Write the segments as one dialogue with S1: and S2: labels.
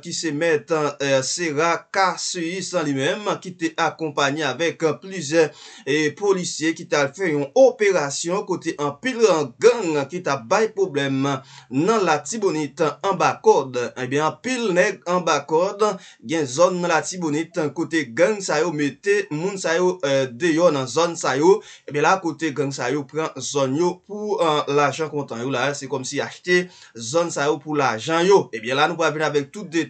S1: ki se met euh, serak karsuyis an li menm, ki te akompany avèk euh, plize euh, polisye ki tal fè yon operasyon kote an pil an gang ki ta bay problem nan la tibonit an bakod. Ebyen, eh pil neg an bakod gen zon nan la tibonit kote gang sayo mette moun sayo deyo nan zon sayo. Ebyen, la kote eh gang sayo pran zon yo pou l'ajan kontan yo la. Se kom si achete zon sayo pou l'ajan yo. Ebyen, eh la nou pa vin avèk tout det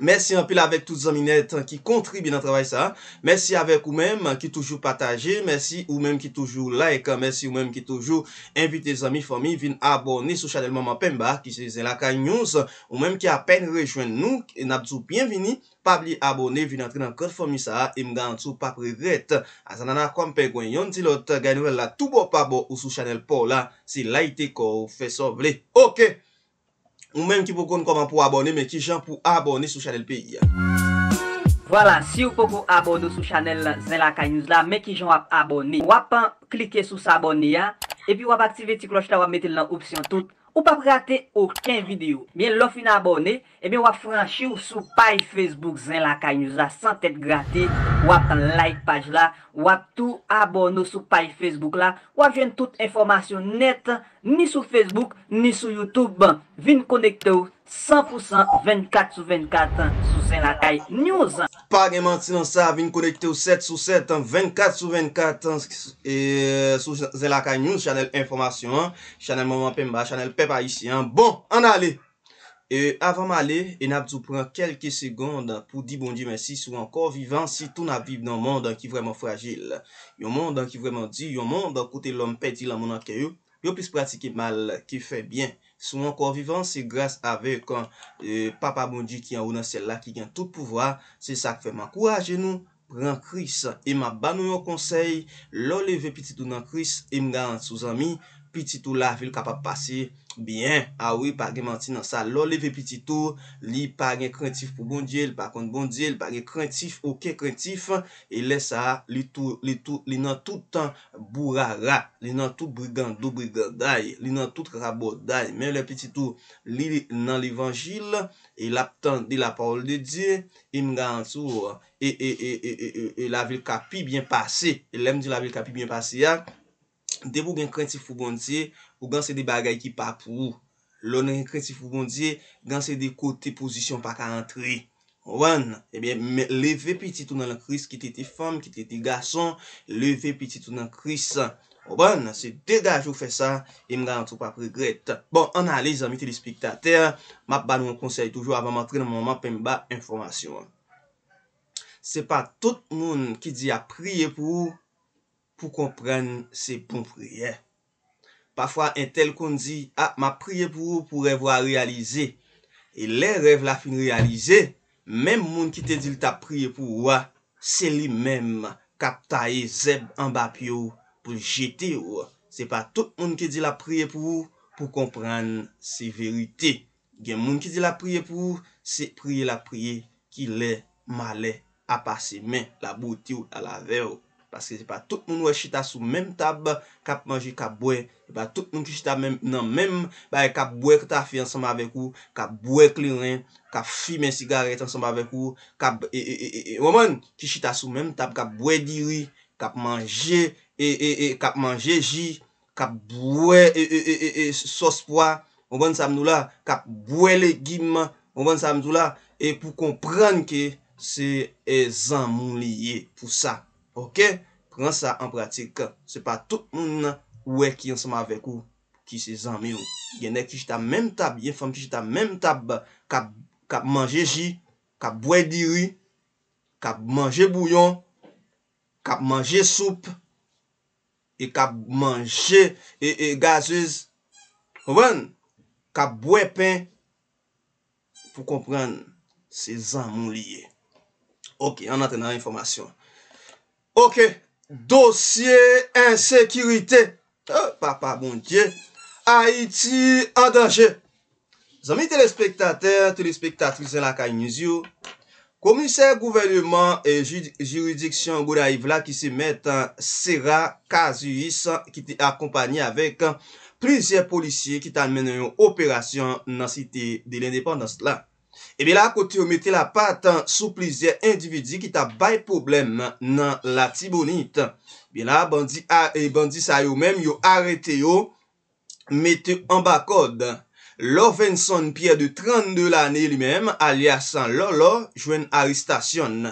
S1: Mersi anpil avek tout zami net ki kontribi nan travay sa. Mersi avek ou menm ki toujou pataje. Mersi ou menm ki toujou like. Mersi ou menm ki toujou invite zami fomi vin abone sou chanel maman pemba ki sezen laka nyons. Ou menm ki apen rejoen nou, nabzou bienvini. Pabli abone vin antre nan kod fomi sa. E mga antsou pa prizret. A zanana kwa mpe gwen yon ti lot, ganyou el la toubo pabo ou sou chanel pou la. Si la ite ko ou fe so vle. Ok! Ou menm ki pou kon konman pou abone, menm ki jan pou abone sou chanel pe ya. Vola, si ou pou kon abone sou chanel zan la kanyouz la, menm ki jan wap abone, wap klike sou sa abone ya, epi wap aktive ti kloch la wap mette lan opsyon tout, wap gate ouken video. Mye lof in abone, epi wap franshi ou sou pay Facebook zan la kanyouz la, san tet grate, wap tan like page la, wap tou abone sou pay Facebook la, wap jen tout informasyon nette, Ni sou Facebook, ni sou Youtube, vin konekte ou 100% 24 sou 24 sou Zenlakay News. Pag e manti nan sa, vin konekte ou 7 sou 7, 24 sou 24 sou Zenlakay News, chanel informasyon, chanel mouman pemba, chanel pepa isi. Bon, an ale. E avan male, en ap zoupran kelke segonde pou di bon di men si sou ankor vivan si tou nan vib nan moun dan ki vreman fragil. Yon moun dan ki vreman di, yon moun dan koute lom peti lan moun ankeyo. Yo pis pratike mal ki fe bien. Sou moun kor vivan, se grase ave kon e, papa bonji ki an ou nan sel la ki gen tout pouvwa, se sak fe man kouwaje nou, pran kris. Eman banou yo konsey, lol leve piti dounan kris, e mga an sou zami. Piti tou la vil kapap pase bien. Awe, pa gen manti nan sa. Lo, leve piti tou, li pa gen krentif pou bondye, li pa kont bondye, li pa gen krentif ou ken krentif. E le sa, li nan toutan bourara, li nan tout brigando, briganday, li nan tout raboday. Men, le piti tou, li nan l'evangil, e lap tan de la parole de Dieu, im garantou. E la vil kapi bien pase, e lem di la vil kapi bien pase yaf. Debou gen krenti fougon diye, ou gen se de bagay ki pa pou ou. Lon gen krenti fougon diye, gen se de kote pozisyon pa ka antre. Ou an, ebyen, leve piti tou nan lakris ki te te fem, ki te te gason, leve piti tou nan kris. Ou an, se de gajou fè sa, e mga antre pa pregret. Bon, an alè, zanmite li spektater, map ba nou yon konsey toujou avan matre nan moun map mba informasyon. Se pa tout moun ki di a priye pou ou, pou komprenn se bon priye. Pafwa entel kon di, a, ah, ma priye pou ou pou revwa realize, e le rev la fin realize, men moun ki te dil ta priye pou ou, se li men kapta e zeb an bap yo pou jeti ou. Se pa tout moun ki di la priye pou ou, pou komprenn se verite. Gen moun ki di la priye pou ou, se priye la priye ki le male apase men la bouti ou ala ve ou. Paske se pa tout nou wè chita sou menm tab, kap manje, kap bwe. Se pa tout nou chita nan menm, ba e kap bwe ki ta fi ansamba avek ou, kap bwe kli ren, kap fi men sigaret ansamba avek ou, e, e, e, e waman, chita sou menm tab, kap bwe diri, kap manje, e kap manje ji, kap bwe sos pwa, waman samdou la, kap bwe legime, waman samdou la, e pou kompran ke se e zan moun liye pou sa. Ok, pran sa an pratik. Se pa tout moun nan, wè ki yon seman avèk ou, ki se zanmè ou. Yenè ki jitam mèm tab, yen fèm ki jitam mèm tab, kap manje ji, kap bwè diri, kap manje bouyon, kap manje soup, e kap manje, e, e gazèz, koubèn, kap bwè pen, pou kompran se zanmè liye. Ok, an atè nan an informasyon. Ok, dosye, insekirite, oh, papa bon diye, Haiti en danje. Zanmi telespektater, telespektatrisen la ka inizyo, komise gouvernement et juridiksyon gouda Ivla ki se met en sera kazuis ki te akompani avèk plizye polisye ki te amènen yon operasyon nan site de l'indépendance la. E be la, kote yo mette la patan sou plizye individi ki ta bay problem nan la tibonit. Be la, e, bandi sa yo men, yo arete yo, mette an bakod. Lovenson piye de 32 lane li men, aliasan Lolo, jwen aristasyon.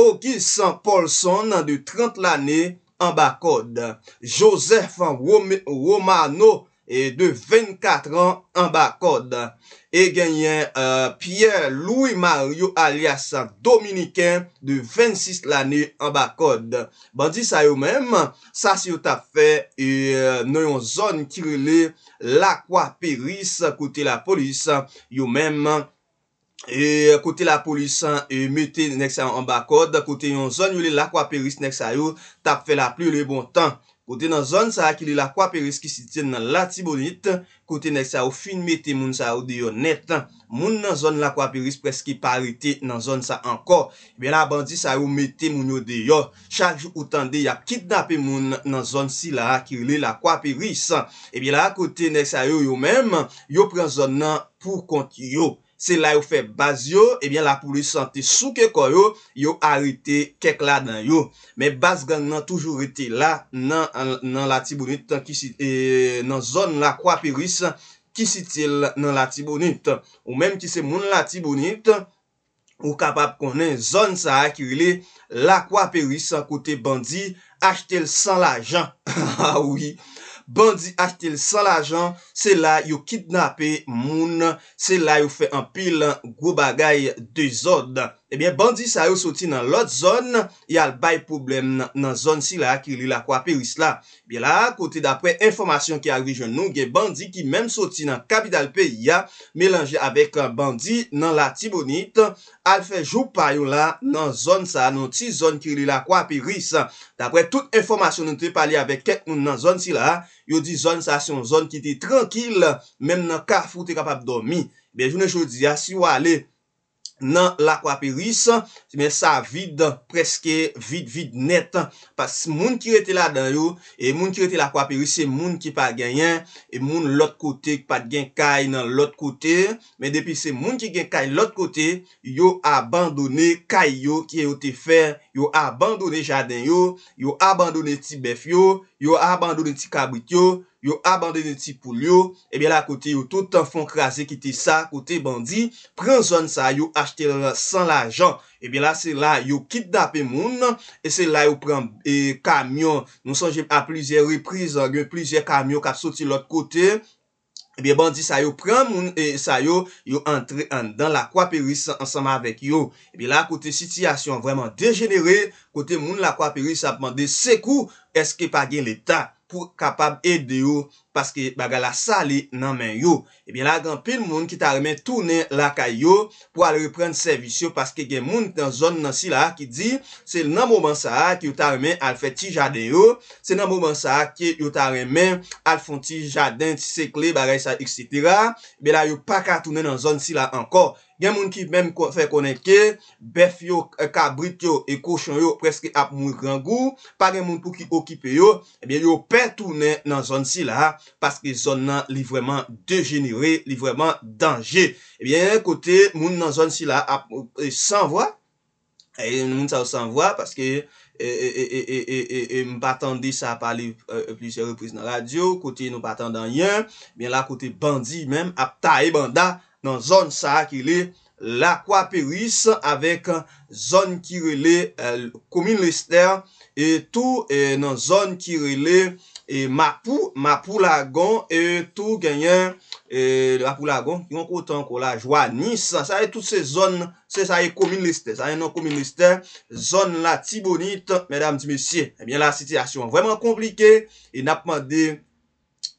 S1: Okisan Paulson nan de 30 lane an bakod. Joseph Romano. E de 24 an an bak kode. E genyen euh, Pierre Louis Mario alias Dominikin de 26 l an an bak kode. Bandi sa yo men, sa si yo tap fe, e euh, nou yon zon ki rele lakwa peris kote la polis yo men. E kote la polis yon meten an bak kode, kote yon zon yon lakwa peris nek sa yo tap fe la pli le bon tan. Kote nan zon sa akili lakwa peris ki siten nan lati bonit, kote nek sa ou fin metemoun sa ou deyon net, moun nan zon lakwa peris preski parite nan zon sa anko, be la bandi sa ou metemoun yo deyon, chakj ou tande yap kitnapemoun nan zon si la akili lakwa peris, e be la kote nek sa yo yo menm, yo pren zon nan pou konti yo. Se la yo fe baz yo, ebyen la pouli sante souke koyo, yo arete kek la dan yo. Me baz gang nan toujou rete la nan la tibounit, e, nan zon la kwa peris, ki sitel nan la tibounit. Ou menm ki se moun la tibounit, ou kapap konen zon sa akirile, la kwa peris kote bandi, achetel san la jan. Ah Bandi achte l sal ajan, se la yo kidnape moun, se la yo fe an pil gwo bagay de zod. Ebyen bandi sa yo soti nan lot zon yal bay problem nan zon si la ki li la kwa peris la. Be la, kote dapre informasyon ki a rije nou gen bandi ki menm soti nan kapital pe ya melange avek uh, bandi nan la tibonit al fejou pa yon la nan zon sa nan ti zon ki li la kwa peris la. Dapre tout informasyon nou te pali avek ket nou nan zon si la yon di zon sa se yon zon ki te tranquil menm nan karfou te kapap domi. Be jounen jodi ya si wale nan lakwa peris, semen sa vide preske vide vide net, pas moun ki rete la dan yo, e moun ki rete lakwa peris, se moun ki pa genyen, e moun lot kote, ki pa gen kay nan lot kote, men depi se moun ki gen kay lot kote, yo abandone kay yo ki yo te fer, Yo abandone jaden yo, yo abandone ti bef yo, yo abandone ti kabwit yo, yo abandone ti poulyo, ebyen la kote yo toutan fon krasi ki te sa kote bandi, pren zon sa yo achte la san la jan, ebyen la se la yo eh kit dape moun, e se la yo pren kamyon, nou sanje a plizye repriz, yo plizye kamyon kap soti lot kote, ebe eh bon di sa yo pren moun e eh, sa yo yo entre an dan la kwa peri sa ansama vek yo. Ebe eh la kote sityasyon vwèman degenere, kote moun la kwa peri sa pwande sekou eske pa gen l'Etat pou kapab et de yo Paske baga la sali nan men yo. Ebyen la, gan pil moun ki ta remen toune laka yo pou al repren servisyon. Paske gen moun tan zon nan si la ki di, se nan mou ban sa a ki yo ta remen al feti jaden yo. Se nan mou ban sa a ki yo ta remen al fonti jaden, tisekle, bagay sa, etc. Be la, yo pa ka toune nan zon si la anko. Gen moun ki mem fe koneke, bef yo, e kabrit yo, e koshon yo preske ap mou rangou. Pa gen moun pou ki okipe yo, ebyen yo pe toune nan zon si la ha. Paske zon nan li vreman degenere, li vreman dange. Ebyen, kote moun nan zon si la ap e, sanvwa. E moun sanvwa, paske e, e, mou patande sa ap pale plusieurs reprise nan radyo. Kote mou patande an yon. Ebyen, la kote bandi menm, ap ta ebanda nan zon sa ki li lakwa peris. Avek zon ki li komilister. E tou nan zon ki li... E mapou, mapou lagon, e tou genyen, e mapou lagon, yon koutan kou la, jwa nis, sa e tout se zon, se sa e komiliste, sa e non komiliste, zon la tibonit, medam di mesye, ebyen eh la sityasyon vwèman komplike, e napman de,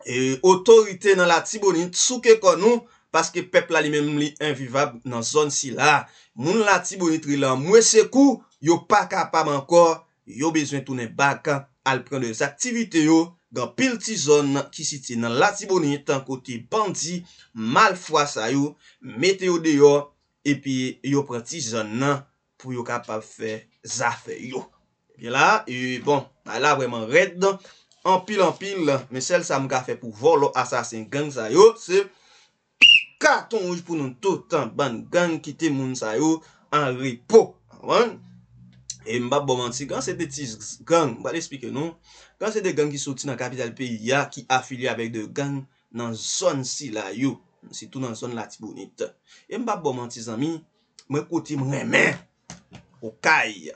S1: e otorite nan la tibonit, souke konou, paske pepl ali menm li invivab nan zon si la, moun la tibonitri la, mwen se kou, yo pa kapam ankor, yo bezwen toune baka, al pren de zaktivite yo, Gan pil ti zon nan ki siti nan lati boni tan kote bandi, mal fwa sayo, meteo deyo, epi yo pranti zon nan pou yo kapap fe zafeyo. Epi la, bon, ay la vreman red. Anpil, anpil, mesel sa mga fe pou volo asasen gang sayo, se katon ouj pou nou to tan ban gang kite moun sayo an repo. Anpil, anpil, anpil. E mbap bomanti, kan se de ti gang, ba le spike nou, kan se de gang ki soti nan kapital peyi ya, ki afiliye avek de gang nan zon si la yo, si tou nan zon la ti bonite. E mbap bomanti zami, mwen koti mwen men, Okai,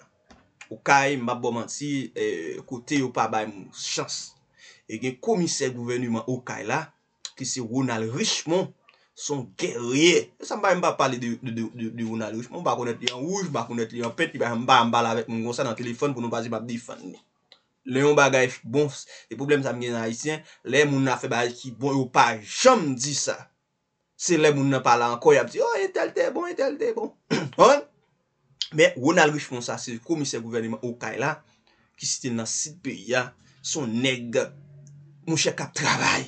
S1: Okai mbap bomanti, e, koti yo pa bay mwen chans, e gen komise guvenu man Okai la, ki se wonal richmon. Son gerye. E sa mba mba pale de Ronald Richman. Mba konet li an ouj. Mba konet li an pet. E mba mba la vek moun konsa nan telefon. Poun mba zi mba difan ni. Le yon bagay fik bon. De problem sa mgen haitien. Le moun na febay ki bon. Yo pa jom di sa. Se le moun na pale an koya. Yo oh, yon telte bon. Yon telte bon. Men Ronald Richman sa se komise gouverneman o kay la. Ki siti nan sipe ya. Son neg. Moun chek ap travay.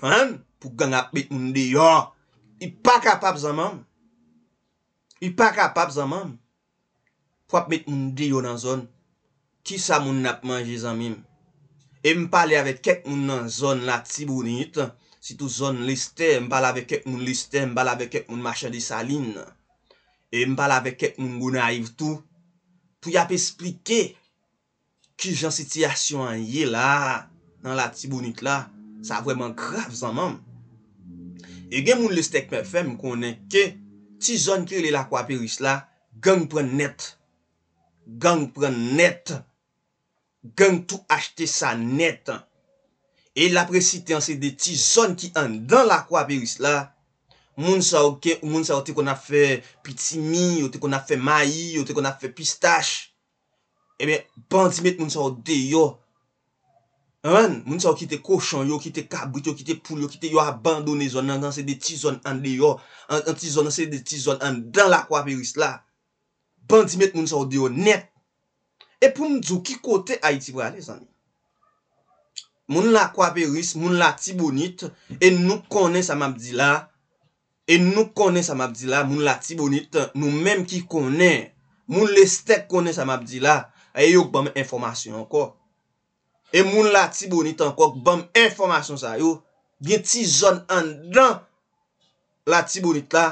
S1: Pou gang ap met moun de yo I pa kapap zanman I pa kapap zanman Pou ap met moun de yo nan zon Ki sa moun ap manje zanmim E m pali avek ket moun nan zon la tibounit Si tou zon liste M pal avek ket moun liste M pal avek ket moun machade salin E m pal avek ket moun gounayiv tou Pou yap esplike Ki jan siti asyon an ye la Nan la tibounit la Sa vwèman krav zanman. E gen moun le stèk mè fèm konen ke, ti zon ki yon lè lakwa peris la, gen yon pren net. Gen yon pren net. Gen yon tou achte sa net. E la presi te ansè de ti zon ki an dan lakwa peris la, moun sa ou ke, ou moun sa ou te kon a fè piti mi, ou te kon a fè mayi, ou te kon a fè pistache, e men bandi met moun sa ou deyo, Moun sa ou ki te kouchan yo, ki te kabrit yo, ki te pou yo, ki te yo abandone zon nan nan se de ti zon an de yo, nan nan se de ti zon an, dan lakwa peris la. Bandimet moun sa ou de yo net. E pou mdou ki kote Haiti brale zan. Moun lakwa peris, moun lati bonit, e nou konen sa mabdi la, e nou konen sa mabdi la, moun lati bonit, nou menm ki konen, moun leste konen sa mabdi la, e yonk banme informasyon anko. E moun la tibouni tan kwa k banm informasyon sa yo, gen ti zon an dan la tibouni ta,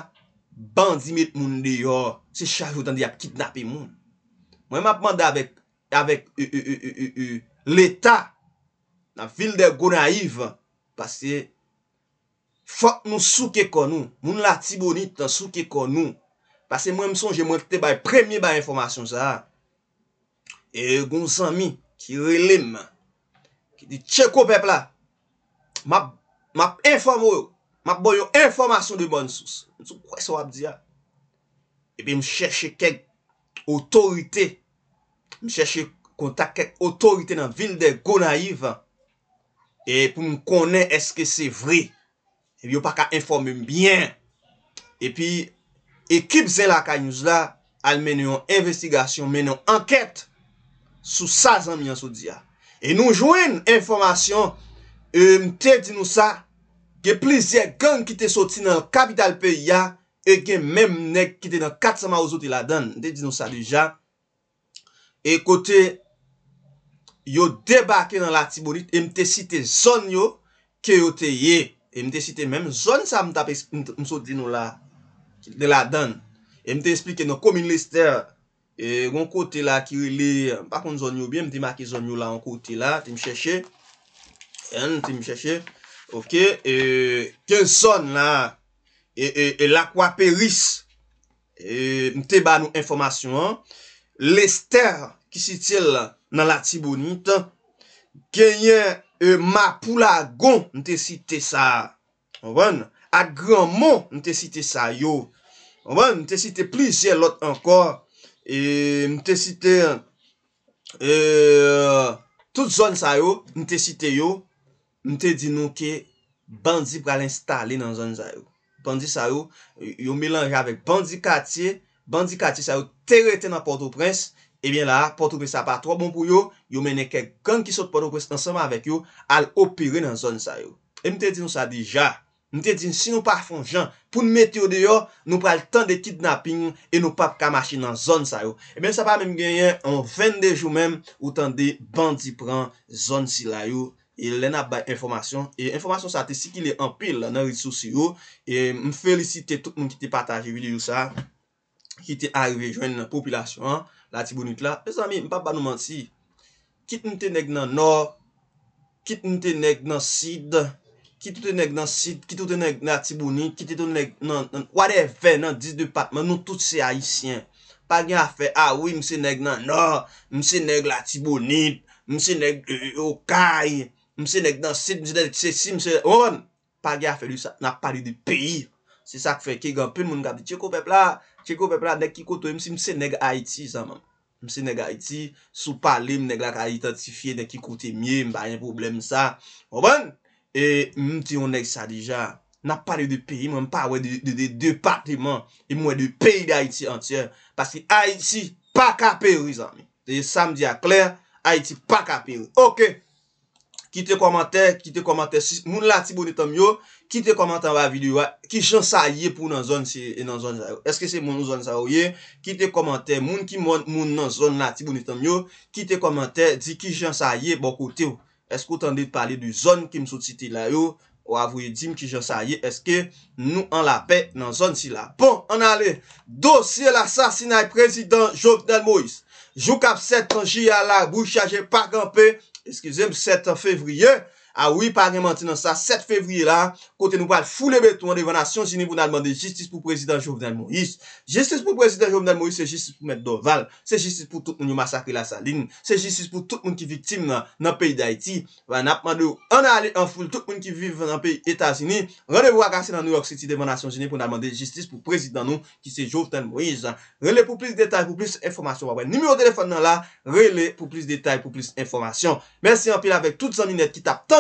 S1: ban dimit moun de yo, se chajoutan di ap kitnapi moun. Mwen ap manda avek, avek, e, e, e, e, e, e, e, l'Etat, nan vil de Gonaiv, pase, fok nou souke kon nou, moun la tibouni tan souke kon nou, pase mwen mson jemonte bay, premye bay informasyon sa, e goun zanmi, ki relem, Di tche ko pepla Map informo yo Map boyon informasyon di bon sou Mwen sou kwa sou ap diya Epi mwen chèche kek Otorite Mwen chèche kontak kek otorite Nan vil de Gonaiv Epi mwen konen eske se vre Epi yo pa ka informe mwen Bien Epi ekip zen la kanyouz la Al menyon investigasyon Menyon anket Sou sa zanmian sou diya E nou jwen informasyon, mte di nou sa, ge plizye gen kite soti nan kapital pe ya, e gen men mnek kite nan katsama ouzo di la dan, mte di nou sa dija. E kote yo debake nan lak tiborit, mte site zon yo, ke yo te ye. Mte site menm zon sa mtape mso di nou la, di la dan. Mte esplike nou komilister, E, gon kote la ki li, pa kon zon nou bi, mdi ma ki zon nou la, Gon kote la, ti mcheche, en, ti mcheche, Ok, e, ken son la, e, e, e, lakwa peris, E, mte ba nou informasyon, Lester, ki sitel nan la tibounit, Genye, e, mapou la gon, mte site sa, A gran mon, mte site sa yo, Mte site plis, jel lot ankor, E, mte cite, e, tout zon sa yo, mte cite yo, mte di nou ke bandi pral installe nan zon sa yo. Bandi sa yo, yo milanje avek bandi katye, bandi katye sa yo terete nan Port-au-Prince, e bien la, Port-au-Prince apatwa bon pou yo, yo meneke gen kisot Port-au-Prince ansama avek yo al opire nan zon sa yo. E mte di nou sa di ja. Nou te din, si nou pa fon jan, pou nou meteo de yo, nou pral tan de kidnapping, e nou pap kamashi nan zon sa yo. E ben sa pa men genyen, an 22 jou men, ou tan de bandi pran zon si la yo, e lena bay informasyon, e informasyon sa te si ki le empil nan risos yo, e m felisite tout nou ki te pataje videyo sa, ki te arve jwen nan popilasyon, la tibou nout la. E zami, m pap ba nou mansi, kit nou te neg nan nor, kit nou te neg nan sid, Ki tou te neg nan Sid, ki tou te neg nan Atibonil, ki tou te neg nan... Wade ve nan dis depatman nou tout se Haitien. Pa gen a fe, a ah oui, mse neg nan Nord, mse neg la Atibonil, mse neg Okaï, mse neg nan Sid, mse neg Sessi, mse... Oman, pa gen a fe li sa, nan pari de peyi. Se sa k fe ke gampil, moun ka di, cheko pepla, cheko pepla, dek ki koto, mse neg Haiti sa man. Mse neg Haiti, sou palim, neg la ka itantifiye, dek ki kote miye, mba yon problem sa. Oman! E mwen ti yon dek sa dija, nan pale de peyi, mwen pa we de departement, e mwen de peyi de Haiti entyen. Pasi Haiti, pa ka peyi, zanmi. Teye, samdi a kler, Haiti, pa ka peyi. Ok, ki te komante, ki te komante, si moun la ti bonetan myo, ki te komante anwa videyo, ki chan sa ye pou nan zon si, nan zon zayou. Eske se moun ou zon zayou ye? Ki te komante, moun ki moun nan zon la ti bonetan myo, ki te komante, di ki chan sa ye, bokote ou. Eskou tande de pale di zon ki msou titi la yo? Ou avouye di m ki jan saye eske nou an la pe nan zon si la? Pon, bon, an ale, dosye la sasina e prezident Jovenel Moïse. Jou kap 7 an jia la, bou chaje pa gampè, eskize m 7 an fevriye. Awi, ah pa remanti nan sa, 7 fevri la kote nou pal foule betou an devanasyon geni pou nan mande jistis pou prezident Jovden Moïse Jistis pou prezident Jovden Moïse se jistis pou Mèd Doval, se jistis pou tout moun yon masakri la saline, se jistis pou tout moun ki vitim nan peyi Daïti Wan apman nou, an a li an foule tout moun ki viv nan peyi Etasini Renevo akase nan New York City devanasyon geni pou nan mande jistis pou prezident nou ki se Jovden Moïse Relè pou plis detay, pou plis informasyon, wawè, nimeyo telefon nan la Relè pou plis detay, pou plis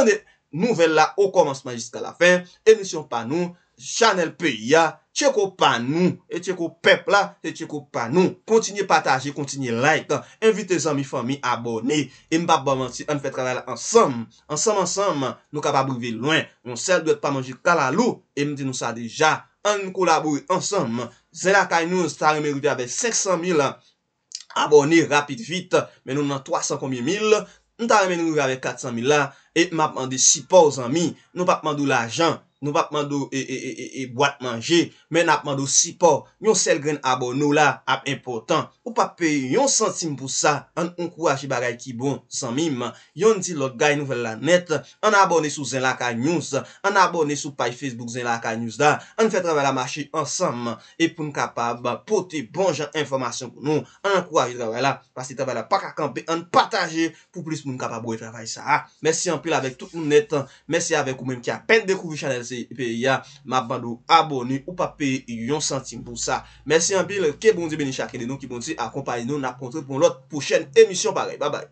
S1: Mwen de nouvel la ou komanseman jiska la fen, emisyon pa nou, chanel pe ya, tcheko pa nou, et tcheko pepla, et tcheko pa nou. Kontinye pataje, kontinye like, envite zan mi fami abone, e mba ba mansi an fè trela la ansam. Ansam ansam, nou ka pa bouvi lwen, mwen sel dwe pamanji kalalou, e mdi nou sa deja, an mkou la bouvi ansam. Zena kany nou, stari me rudi ave 500 mil abone rapid vit, men nou nan 300 komi mil. Nou ta remen nou ve avè 400 mil la, et m ap mande si po ou zanmi, nou pa ap mandou la ajan. Nou pa pman do e e e e e e boate manje Men apman do sipo Nyon sel gren abon nou la ap impotant Ou pa pe bon, yon sentim pou sa An on kouajib agay ki bon San mim, yon di lot gay nou vel la net An abone sou Zenlaka News An abone sou pay Facebook Zenlaka News da An fè travè la machi ansam E pou n kapab pote bon jan Informasyon pou nou An kouajib gravè la Pasè travè la pakakampe an pataje Pou plus moun kapab wè travè sa Mèsi an pil avèk tout moun net Mèsi avèk ou mèm ki apen dekouvi chanel sa Fe ya mabando abone ou pape yon sentim pou sa Mese yon bil ke bondi beni chake de nou Ki bondi akompaye nou na kontre pou lot Pochen emisyon pare, bye bye